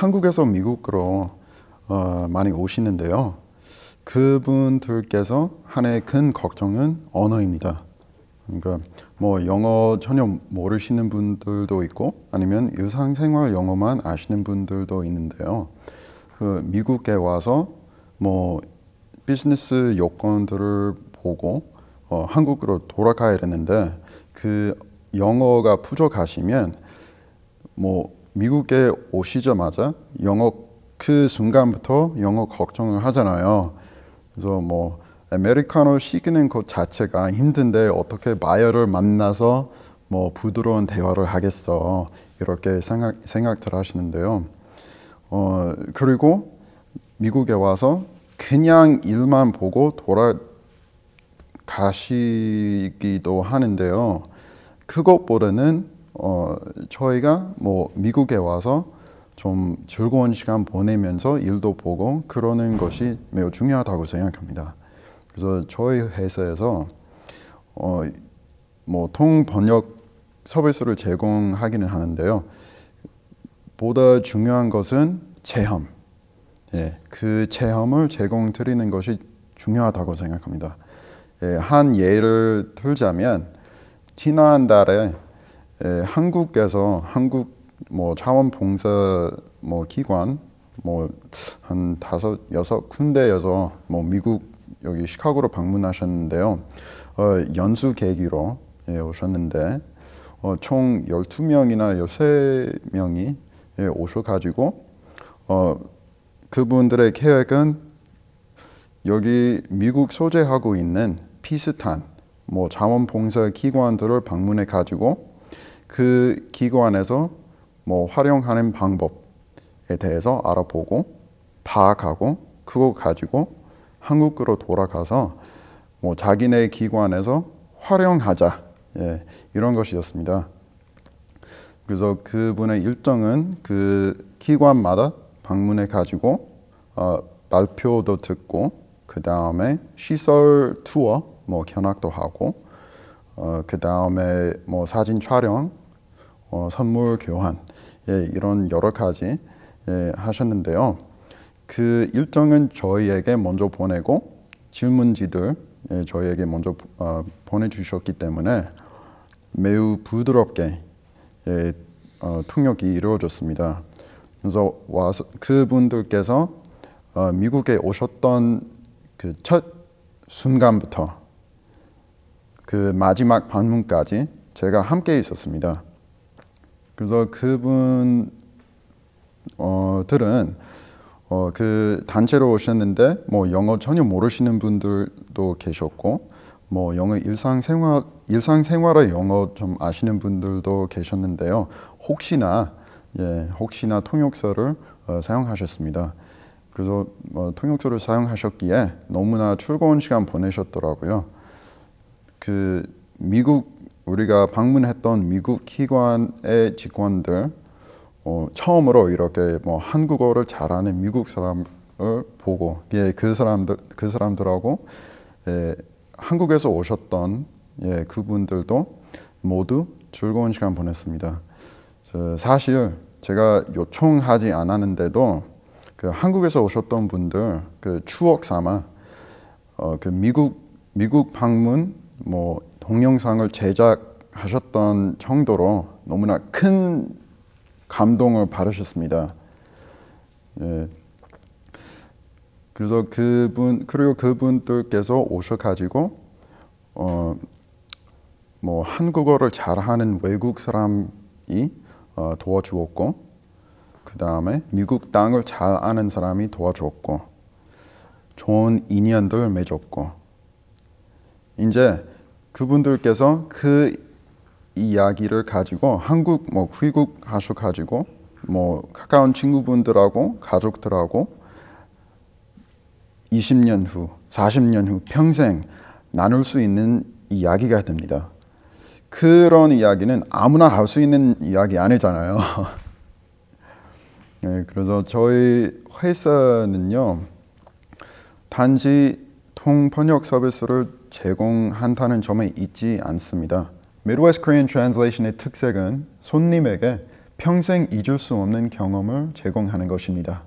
한국에서 미국으로 어, 많이 오시는데요. 그분들께서 하나의 큰 걱정은 언어입니다. 그러니까 뭐 영어 전혀 모르시는 분들도 있고 아니면 일상생활 영어만 아시는 분들도 있는데요. 그 미국에 와서 뭐 비즈니스 요건들을 보고 어, 한국으로 돌아가야 되는데 그 영어가 부족하시면 뭐 미국에 오시자마자 영어 그 순간부터 영어 걱정을 하잖아요. 그래서 뭐 아메리카노 시키는 것 자체가 힘든데 어떻게 마이어를 만나서 뭐 부드러운 대화를 하겠어 이렇게 생각 생각들 하시는데요. 어 그리고 미국에 와서 그냥 일만 보고 돌아가시기도 하는데요. 그것보다는 어, 저희가 뭐 미국에 와서 좀 즐거운 시간 보내면서 일도 보고 그러는 것이 매우 중요하다고 생각합니다. 그래서 저희 회사에서 어, 뭐 통번역 서비스를 제공하기는 하는데요. 보다 중요한 것은 체험. 예, 그 체험을 제공 드리는 것이 중요하다고 생각합니다. 예, 한 예를 들자면 지난 달에 에, 예, 한국에서 한국 뭐 차원 봉사 뭐 기관 뭐한 다섯 여섯 군데여서 뭐 미국 여기 시카고로 방문하셨는데요. 어, 연수 계기로 예, 오셨는데 어, 총 12명이나 13명이 예, 오셔가지고 어, 그분들의 계획은 여기 미국 소재하고 있는 비슷한 뭐 자원봉사 기관들을 방문해 가지고 그 기관에서 뭐 활용하는 방법에 대해서 알아보고 파악하고 그거 가지고 한국으로 돌아가서 뭐 자기네 기관에서 활용하자 예, 이런 것이었습니다. 그래서 그분의 일정은 그 기관마다 방문해 가지고 어, 발표도 듣고 그 다음에 시설 투어 뭐 견학도 하고 어, 그 다음에 뭐 사진 촬영, 어, 선물 교환, 예, 이런 여러 가지 예, 하셨는데요. 그 일정은 저희에게 먼저 보내고 질문지들 예, 저희에게 먼저 어, 보내주셨기 때문에 매우 부드럽게 예, 어, 통역이 이루어졌습니다. 그래서 와서 그분들께서 어, 미국에 오셨던 그 첫 순간부터 그 마지막 방문까지 제가 함께 있었습니다. 그래서 그분들은 어, 어, 그 단체로 오셨는데 뭐 영어 전혀 모르시는 분들도 계셨고 뭐 영어 일상생활 일상생활의 영어 좀 아시는 분들도 계셨는데요. 혹시나 예, 혹시나 통역서를 어, 사용하셨습니다. 그래서 어, 통역서를 사용하셨기에 너무나 즐거 시간 보내셨더라고요. 그 미국 우리가 방문했던 미국 기관의 직원들 어, 처음으로 이렇게 뭐 한국어를 잘하는 미국 사람을 보고 예, 그 사람들 그 사람들하고 예, 한국에서 오셨던 예, 그분들도 모두 즐거운 시간 보냈습니다. 사실 제가 요청하지 않았는데도 그 한국에서 오셨던 분들 그 추억 삼아 어, 그 미국 미국 방문 뭐 동영상을 제작하셨던 정도로 너무나 큰 감동을 받으셨습니다. 예. 그래서 그분 그리고 그분들께서 오셔가지고 어, 뭐 한국어를 잘하는 외국 사람이 어, 도와주었고 그 다음에 미국 땅을 잘 아는 사람이 도와주고 좋은 인연들 맺었고 이제 그분들께서 그 이야기를 가지고 한국 뭐 귀국 하셔 가지고 뭐 가까운 친구분들하고 가족들하고 20년 후, 40년 후 평생 나눌 수 있는 이야기가 됩니다. 그런 이야기는 아무나 할 수 있는 이야기 아니잖아요. 네, 그래서 저희 회사는요, 단지 통번역 서비스를 제공한다는 점에 있지 않습니다. Midwest Korean Translation의 특색은 손님에게 평생 잊을 수 없는 경험을 제공하는 것입니다.